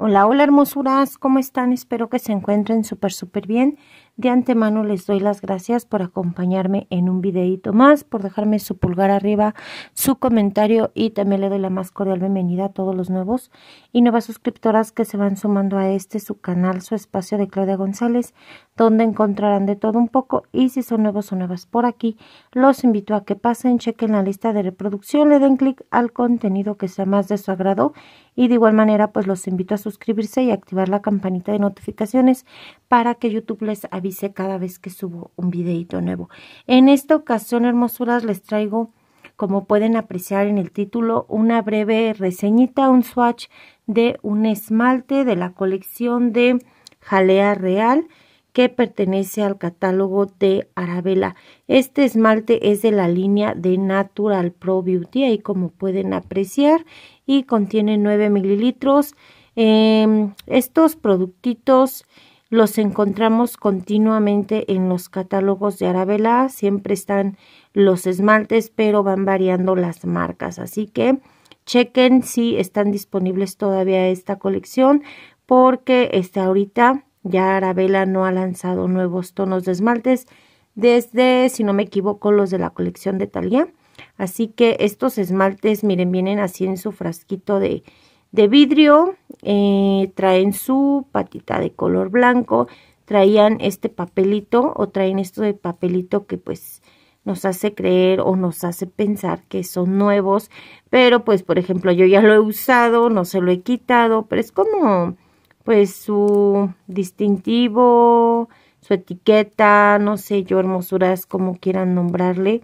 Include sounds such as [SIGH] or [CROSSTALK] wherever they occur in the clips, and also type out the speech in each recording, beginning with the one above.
Hola, hola hermosuras, ¿cómo están? Espero que se encuentren súper, súper bien. De antemano les doy las gracias por acompañarme en un videito más, por dejarme su pulgar arriba, su comentario y también le doy la más cordial bienvenida a todos los nuevos y nuevas suscriptoras que se van sumando a este, su canal, su espacio de Claudia González, donde encontrarán de todo un poco y si son nuevos o nuevas por aquí, los invito a que pasen, chequen la lista de reproducción, le den clic al contenido que sea más de su agrado y de igual manera pues los invito a suscribirse y activar la campanita de notificaciones para que YouTube les avise cada vez que subo un videito nuevo. En esta ocasión, hermosuras, les traigo, como pueden apreciar en el título, una breve reseñita, un swatch de un esmalte de la colección de Jalea Real que pertenece al catálogo de Arabella. Este esmalte es de la línea de Natural Pro Beauty, y como pueden apreciar, y contiene 9 mililitros. Em, estos productitos los encontramos continuamente en los catálogos de Arabella, siempre están los esmaltes, pero van variando las marcas, así que chequen si están disponibles todavía esta colección, porque este, ahorita ya Arabella no ha lanzado nuevos tonos de esmaltes desde, si no me equivoco, los de la colección de Talia. Así que estos esmaltes, miren, vienen así en su frasquito de de vidrio, eh, traen su patita de color blanco, traían este papelito o traen esto de papelito que pues nos hace creer o nos hace pensar que son nuevos, pero pues por ejemplo yo ya lo he usado, no se lo he quitado, pero es como pues su distintivo, su etiqueta, no sé yo, hermosuras, como quieran nombrarle.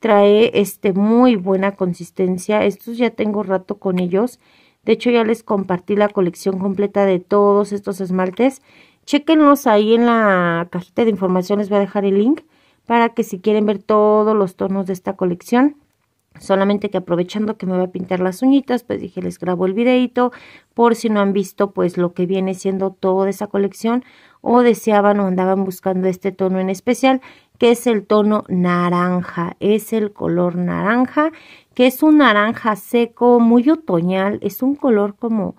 Trae este muy buena consistencia, estos ya tengo rato con ellos, de hecho, ya les compartí la colección completa de todos estos esmaltes. Chequenlos ahí en la cajita de información, les voy a dejar el link para que si quieren ver todos los tonos de esta colección. Solamente que aprovechando que me voy a pintar las uñitas, pues dije les grabo el videito por si no han visto pues lo que viene siendo toda esa colección o deseaban o andaban buscando este tono en especial, que es el tono naranja, es el color naranja, que es un naranja seco, muy otoñal, es un color como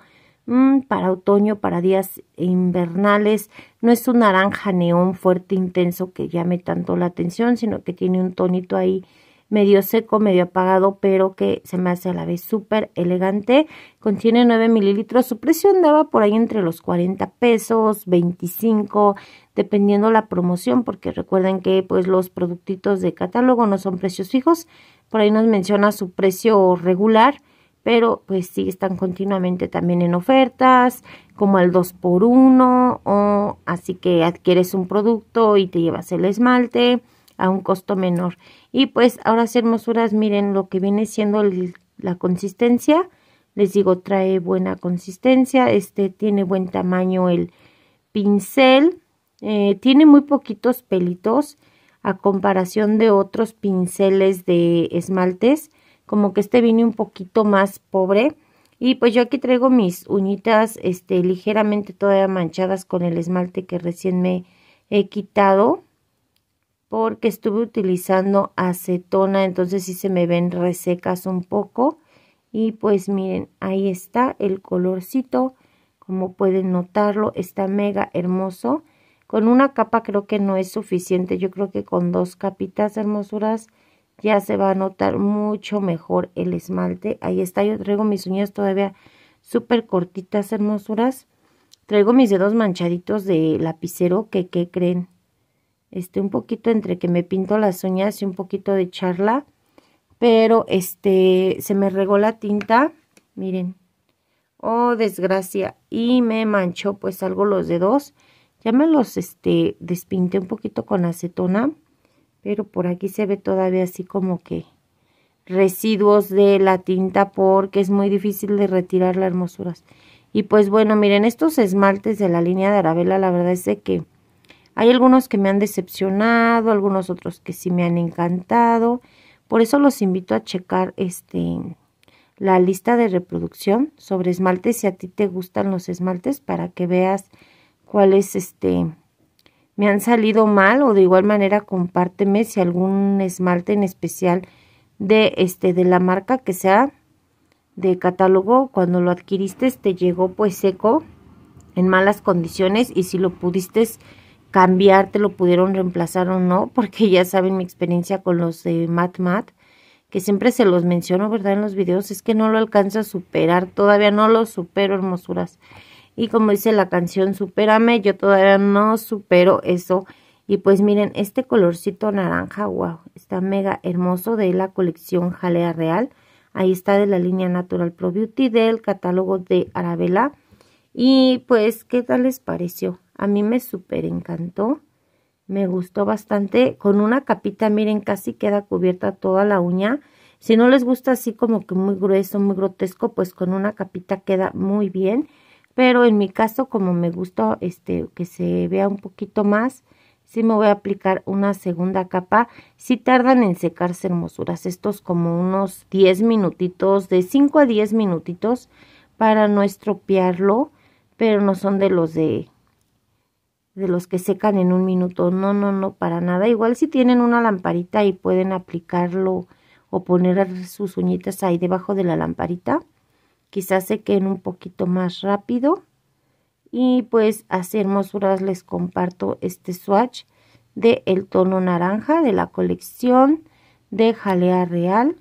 mm, para otoño, para días invernales, no es un naranja neón fuerte, intenso, que llame tanto la atención, sino que tiene un tonito ahí medio seco, medio apagado, pero que se me hace a la vez súper elegante. Contiene 9 mililitros, su precio andaba por ahí entre los 40 pesos, 25, dependiendo la promoción, porque recuerden que pues los productitos de catálogo no son precios fijos, por ahí nos menciona su precio regular pero pues sí están continuamente también en ofertas, como el 2x1, o así que adquieres un producto y te llevas el esmalte, a un costo menor. Y pues ahora hermosuras, miren lo que viene siendo la consistencia. Les digo, trae buena consistencia, este tiene buen tamaño el pincel, eh, tiene muy poquitos pelitos a comparación de otros pinceles de esmaltes, como que este viene un poquito más pobre. Y pues yo aquí traigo mis uñitas este, ligeramente todavía manchadas con el esmalte que recién me he quitado porque estuve utilizando acetona, entonces sí se me ven resecas un poco. Y pues miren, ahí está el colorcito, como pueden notarlo, está mega hermoso. Con una capa creo que no es suficiente, yo creo que con dos capitas hermosuras ya se va a notar mucho mejor el esmalte. Ahí está, yo traigo mis uñas todavía súper cortitas hermosuras. Traigo mis dedos manchaditos de lapicero que, ¿qué creen? este, un poquito entre que me pinto las uñas y un poquito de charla, pero este, se me regó la tinta, miren, oh desgracia, y me manchó pues algo los dedos, ya me los este, despinté un poquito con acetona, pero por aquí se ve todavía así como que residuos de la tinta porque es muy difícil de retirar las hermosuras. Y pues bueno, miren, estos esmaltes de la línea de Arabella, la verdad es que hay algunos que me han decepcionado, algunos otros que sí me han encantado. Por eso los invito a checar este la lista de reproducción sobre esmaltes si a ti te gustan los esmaltes para que veas cuáles este me han salido mal o de igual manera compárteme si algún esmalte en especial de este de la marca que sea de catálogo cuando lo adquiriste te llegó pues seco en malas condiciones y si lo pudiste Cambiarte lo pudieron reemplazar o no, porque ya saben mi experiencia con los de mat que siempre se los menciono, ¿verdad? En los videos, es que no lo alcanza a superar, todavía no lo supero, hermosuras. Y como dice la canción, superame, yo todavía no supero eso. Y pues miren, este colorcito naranja, wow, está mega hermoso de la colección Jalea Real. Ahí está de la línea Natural Pro Beauty del catálogo de Arabella. Y pues, ¿qué tal les pareció? A mí me súper encantó. Me gustó bastante. Con una capita, miren, casi queda cubierta toda la uña. Si no les gusta así como que muy grueso, muy grotesco, pues con una capita queda muy bien. Pero en mi caso, como me gusta este, que se vea un poquito más, sí me voy a aplicar una segunda capa. Si sí tardan en secarse hermosuras, estos como unos 10 minutitos, de 5 a 10 minutitos para no estropearlo pero no son de los de de los que secan en un minuto. No, no, no, para nada. Igual si tienen una lamparita y pueden aplicarlo o poner sus uñitas ahí debajo de la lamparita, quizás se queden un poquito más rápido. Y pues así hermosuras les comparto este swatch de el tono naranja de la colección de jalea real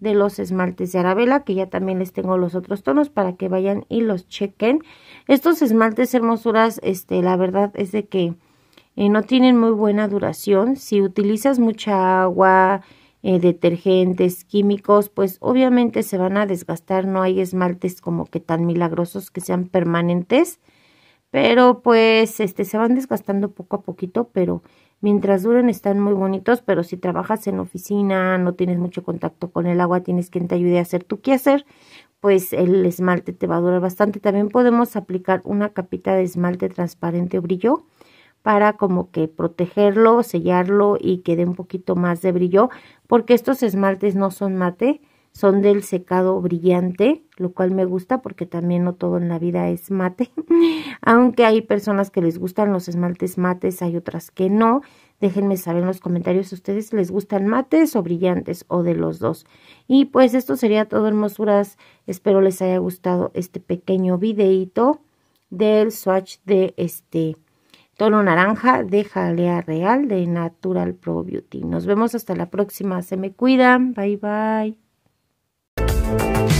de los esmaltes de Arabella, que ya también les tengo los otros tonos para que vayan y los chequen. Estos esmaltes hermosuras, este, la verdad es de que eh, no tienen muy buena duración. Si utilizas mucha agua, eh, detergentes, químicos, pues obviamente se van a desgastar. No hay esmaltes como que tan milagrosos que sean permanentes pero pues este se van desgastando poco a poquito, pero mientras duren están muy bonitos, pero si trabajas en oficina, no tienes mucho contacto con el agua, tienes quien te ayude a hacer tu hacer, pues el esmalte te va a durar bastante. También podemos aplicar una capita de esmalte transparente o brillo para como que protegerlo, sellarlo y que dé un poquito más de brillo, porque estos esmaltes no son mate, son del secado brillante, lo cual me gusta porque también no todo en la vida es mate, [LAUGHS] aunque hay personas que les gustan los esmaltes mates, hay otras que no. Déjenme saber en los comentarios si ustedes les gustan mates o brillantes o de los dos. Y pues esto sería todo, hermosuras. Espero les haya gustado este pequeño videito del swatch de este tono naranja de jalea real de Natural Pro Beauty. Nos vemos hasta la próxima. Se me cuidan. Bye bye. Thank you.